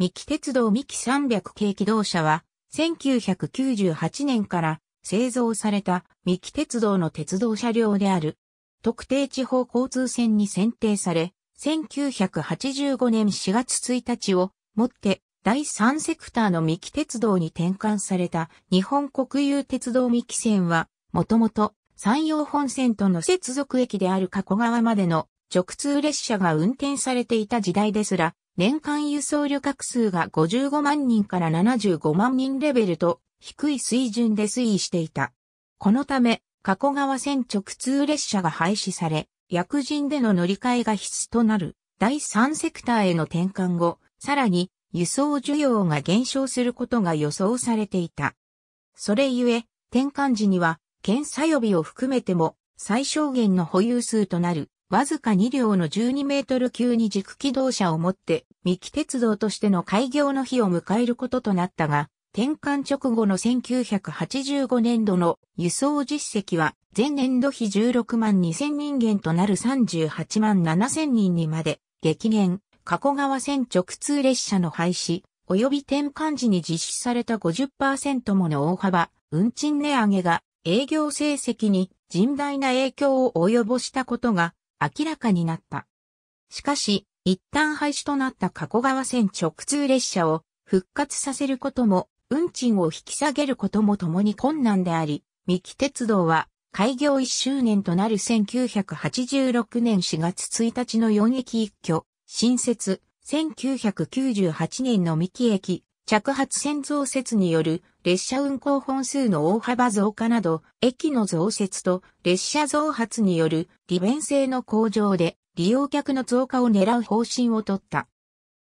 三木鉄道三木300系機動車は、1998年から製造された三木鉄道の鉄道車両である。特定地方交通線に選定され、1985年4月1日をもって第3セクターの三木鉄道に転換された日本国有鉄道三木線は、もともと山陽本線との接続駅である加古川までの直通列車が運転されていた時代ですら、年間輸送旅客数が55万人から75万人レベルと低い水準で推移していた。このため、加古川線直通列車が廃止され、薬人での乗り換えが必須となる第3セクターへの転換後、さらに輸送需要が減少することが予想されていた。それゆえ、転換時には、検査予備を含めても最小限の保有数となるわずか2両の12メートル級に軸機動車を持って、三木鉄道としての開業の日を迎えることとなったが、転換直後の1985年度の輸送実績は、前年度比16万2000人減となる38万7000人にまで激減、加古川線直通列車の廃止、及び転換時に実施された50%もの大幅、運賃値上げが営業成績に甚大な影響を及ぼしたことが明らかになった。しかし、一旦廃止となった加古川線直通列車を復活させることも、運賃を引き下げることも共に困難であり、三木鉄道は開業1周年となる1986年4月1日の4駅一挙、新設、1998年の三木駅、着発線増設による列車運行本数の大幅増加など、駅の増設と列車増発による利便性の向上で利用客の増加を狙う方針を取った。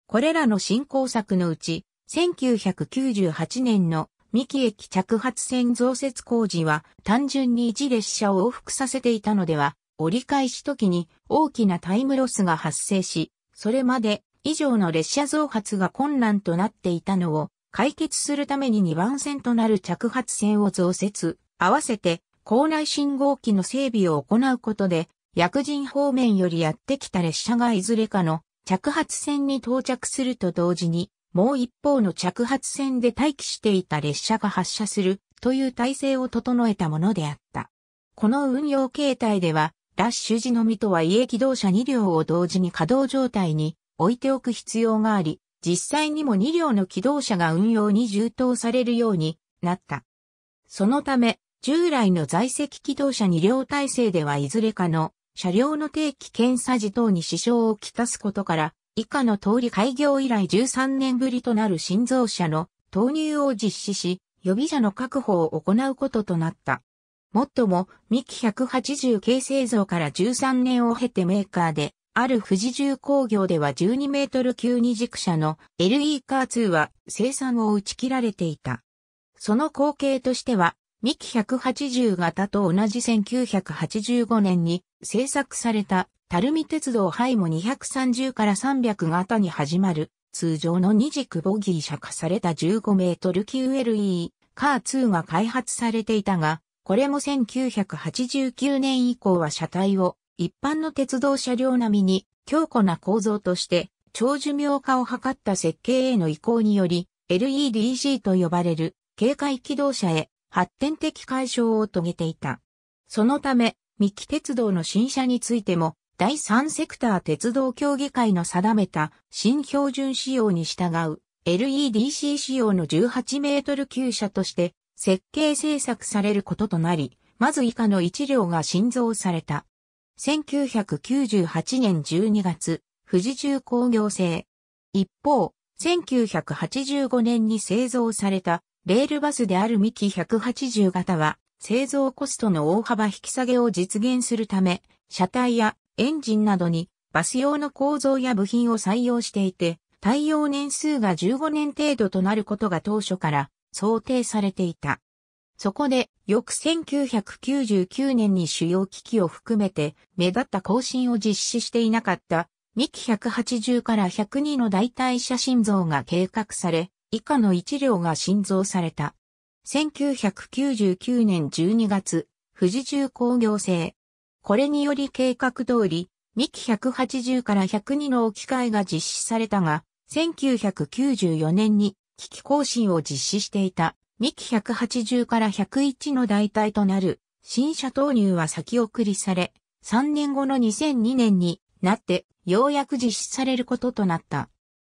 これらの振興策のうち、1998年の三木駅着発線増設工事は単純に1列車を往復させていたのでは、折り返し時に大きなタイムロスが発生し、それまで以上の列車増発が困難となっていたのを解決するために2番線となる着発線を増設、合わせて校内信号機の整備を行うことで、薬人方面よりやってきた列車がいずれかの着発線に到着すると同時に、もう一方の着発線で待機していた列車が発車するという体制を整えたものであった。この運用形態では、ラッシュ時のみとはいえ機動車2両を同時に稼働状態に置いておく必要があり、実際にも2両の機動車が運用に充当されるようになった。そのため、従来の在籍機動車2両体制ではいずれかの車両の定期検査時等に支障をきたすことから、以下の通り開業以来13年ぶりとなる新造車の投入を実施し、予備車の確保を行うこととなった。もっとも、ミキ180系製造から13年を経てメーカーで、ある富士重工業では12メートル級二軸車の LE カー2は生産を打ち切られていた。その後継としては、ミキ180型と同じ1985年に製作された、タルミ鉄道ハイモ230から300型に始まる、通常の二軸ボギー車化された15メートル級 LE カー2が開発されていたが、これも1989年以降は車体を一般の鉄道車両並みに強固な構造として長寿命化を図った設計への移行により LEDG と呼ばれる警戒機動車へ発展的解消を遂げていた。そのため、三木鉄道の新車についても第三セクター鉄道協議会の定めた新標準仕様に従う LEDC 仕様の18メートル級車として設計制作されることとなり、まず以下の1両が新造された。1998年12月、富士重工業製。一方、1985年に製造されたレールバスであるミキ180型は、製造コストの大幅引き下げを実現するため、車体やエンジンなどにバス用の構造や部品を採用していて、耐用年数が15年程度となることが当初から想定されていた。そこで、翌1999年に主要機器を含めて、目立った更新を実施していなかった、ミキ180から102の代替写真像が計画され、以下の1両が心臓された。1999年12月、富士重工業製。これにより計画通り、ミキ180から102の置き換えが実施されたが、1994年に機器更新を実施していた。ミキ180から101の代替となる新車投入は先送りされ、3年後の2002年になってようやく実施されることとなった。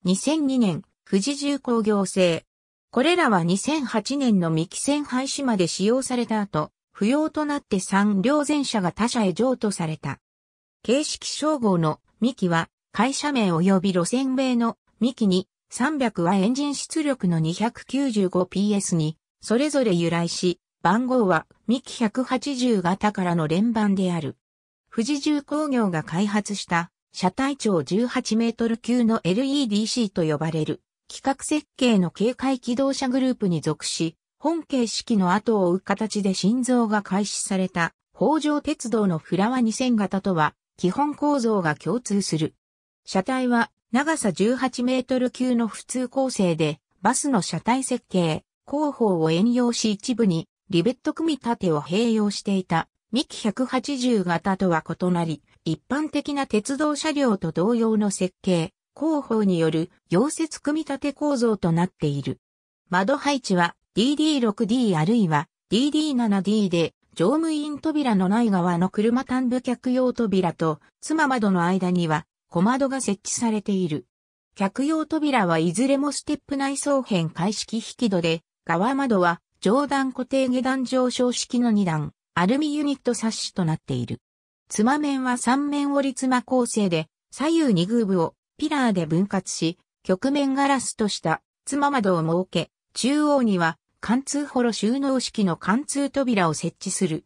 2002年、富士重工業製。これらは2008年のミキ線廃止まで使用された後、不要となって3両全車が他社へ譲渡された。形式称号のミキは会社名及び路線名のミキに300はエンジン出力の 295PS に、それぞれ由来し、番号はミキ180型からの連番である。富士重工業が開発した車体長18メートル級の LEDC と呼ばれる企画設計の警戒機動車グループに属し、本形式の後を追う形で心臓が開始された北条鉄道のフラワ2000型とは基本構造が共通する。車体は長さ18メートル級の普通構成で、バスの車体設計、後方を遠用し一部にリベット組み立てを併用していた、ミキ180型とは異なり、一般的な鉄道車両と同様の設計、後方による溶接組み立て構造となっている。窓配置は DD6D あるいは DD7D で、乗務員扉のない側の車端部客用扉と、妻窓の間には小窓が設置されている。客用扉はいずれもステップ内装辺開式引き戸で、側窓は上段固定下段上昇式の2段、アルミユニットサッシとなっている。つま面は3面折りつま構成で、左右2グーブをピラーで分割し、曲面ガラスとしたつま窓を設け、中央には貫通ホロ収納式の貫通扉を設置する。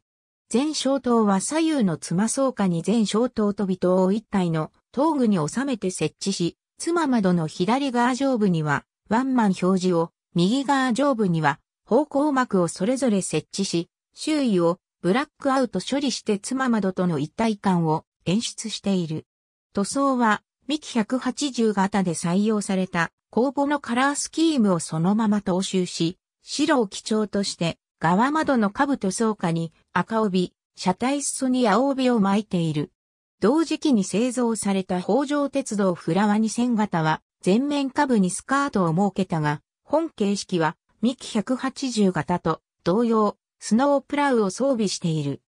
全小灯は左右のつま装下に全小灯と微灯を1体の頭部に収めて設置し、妻窓の左側上部にはワンマン表示を、右側上部には方向膜をそれぞれ設置し、周囲をブラックアウト処理して妻窓との一体感を演出している。塗装は、ミキ180型で採用された公募のカラースキームをそのまま踏襲し、白を基調として側窓の下部塗装下に赤帯、車体裾に青帯を巻いている。同時期に製造された北条鉄道フラワ2000型は、全面下部にスカートを設けたが、本形式は、ミキ180型と同様、スノープラウを装備している。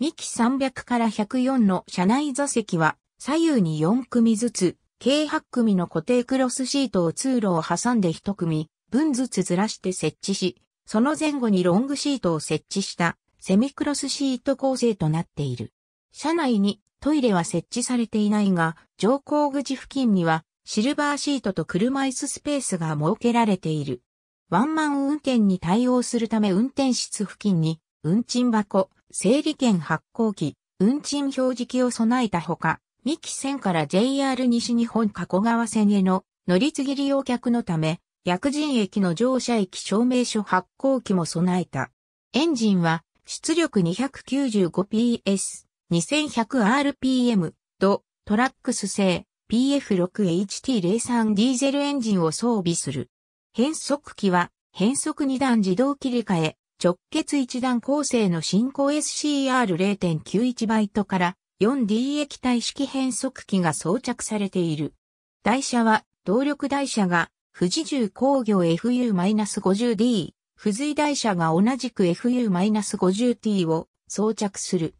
ミキ300から104の車内座席は、左右に4組ずつ、計8組の固定クロスシートを通路を挟んで1組、分ずつずらして設置し、その前後にロングシートを設置した、セミクロスシート構成となっている。車内にトイレは設置されていないが、乗降口付近にはシルバーシートと車椅子スペースが設けられている。ワンマン運転に対応するため運転室付近に、運賃箱、整理券発行機、運賃表示機を備えたほか、三木線から JR 西日本加古川線への乗り継ぎ利用客のため、薬人駅の乗車駅証明書発行機も備えた。エンジンは出力 295PS、2100rpm ドトラックス製 PF6HT03 ディーゼルエンジンを装備する。変速機は変速2段自動切り替え直結1段構成の進行 SCR0.91 バイトから 4D 液体式変速機が装着されている。台車は動力台車が富士重工業 FU-50D、付随台車が同じく FU-50T を装着する。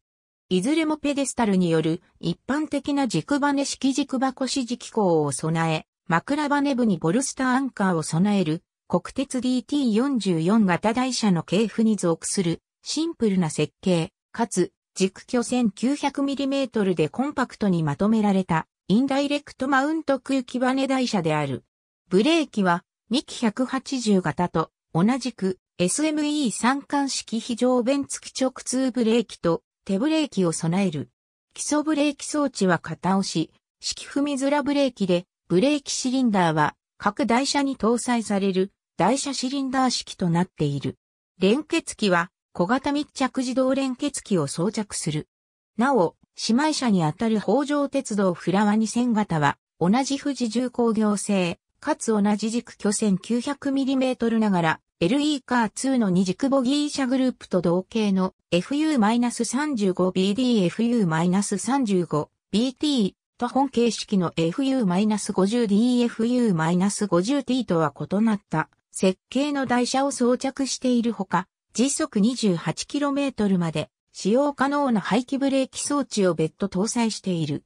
いずれもペデスタルによる一般的な軸バネ式軸箱支持機構を備え、枕バネ部にボルスターアンカーを備える国鉄 DT44 型台車の系譜に属するシンプルな設計、かつ軸距 1900mm でコンパクトにまとめられたインダイレクトマウント空気バネ台車である。ブレーキは2機180型と同じく SME 三冠式非常弁付き直通ブレーキと手ブレーキを備える。基礎ブレーキ装置は型押し、式踏み面ブレーキで、ブレーキシリンダーは各台車に搭載される台車シリンダー式となっている。連結機は小型密着自動連結機を装着する。なお、姉妹車にあたる北条鉄道フラワ2000型は同じ富士重工業製、かつ同じ軸巨線 900mm ながら LE カー2の二軸ボギー車グループと同型の FU-35BDFU-35 BT と本形式の FU-50DFU-50T とは異なった設計の台車を装着しているほか、時速 28km まで使用可能な排気ブレーキ装置を別途搭載している。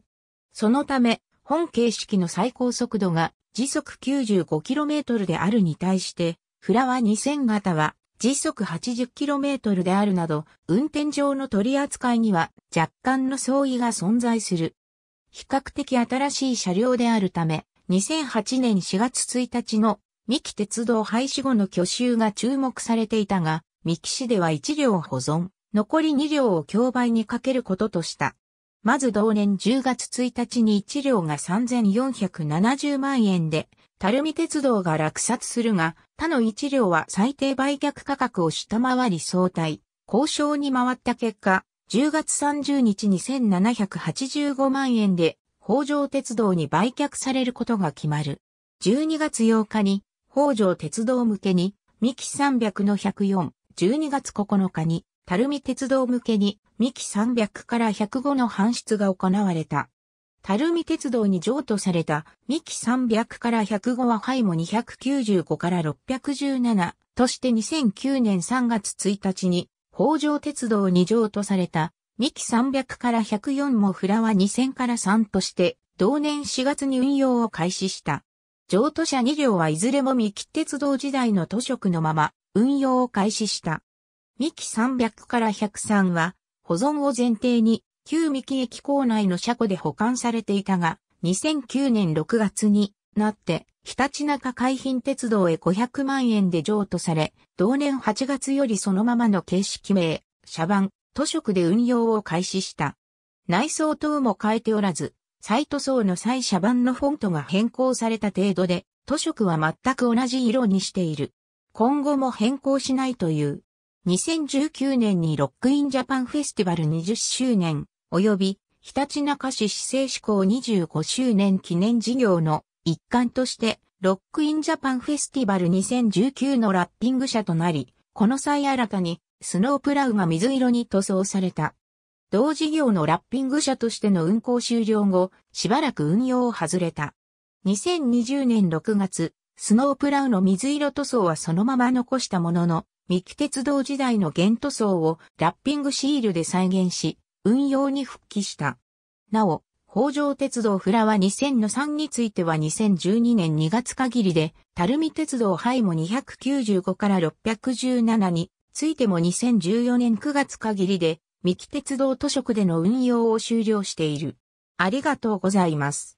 そのため、本形式の最高速度が時速 95km であるに対して、フラワ2000型は時速 80km であるなど、運転上の取り扱いには若干の相違が存在する。比較的新しい車両であるため、2008年4月1日の三木鉄道廃止後の挙就が注目されていたが、三木市では1両保存、残り2両を競売にかけることとした。まず同年10月1日に1両が3470万円で、垂水鉄道が落札するが、他の一両は最低売却価格を下回り相対、交渉に回った結果、10月30日に1785万円で北条鉄道に売却されることが決まる。12月8日に北条鉄道向けに三木300の104、12月9日に垂水鉄道向けに三木300から105の搬出が行われた。垂水鉄道に譲渡された、ミキ300から105はハイモ295から617として2009年3月1日に、北条鉄道に譲渡された、ミキ300から104もフラは2000から3として、同年4月に運用を開始した。譲渡車2両はいずれも三木鉄道時代の都職のまま、運用を開始した。ミキ300から103は、保存を前提に、旧三木駅構内の車庫で保管されていたが、2009年6月になって、ひたちなか海浜鉄道へ500万円で譲渡され、同年8月よりそのままの形式名、車番、図色で運用を開始した。内装等も変えておらず、再塗装の際車番のフォントが変更された程度で、図色は全く同じ色にしている。今後も変更しないという。2019年にロックインジャパンフェスティバル20周年及び、ひたちなか市市政志向25周年記念事業の一環として、ロックインジャパンフェスティバル2019のラッピング車となり、この際新たに、スノープラウが水色に塗装された。同事業のラッピング車としての運行終了後、しばらく運用を外れた。2020年6月、スノープラウの水色塗装はそのまま残したものの、三木鉄道時代の原塗装をラッピングシールで再現し、運用に復帰した。なお、北条鉄道フラワ2000の3については2012年2月限りで、垂水鉄道ハイも295から617についても2014年9月限りで、三木鉄道図書区での運用を終了している。ありがとうございます。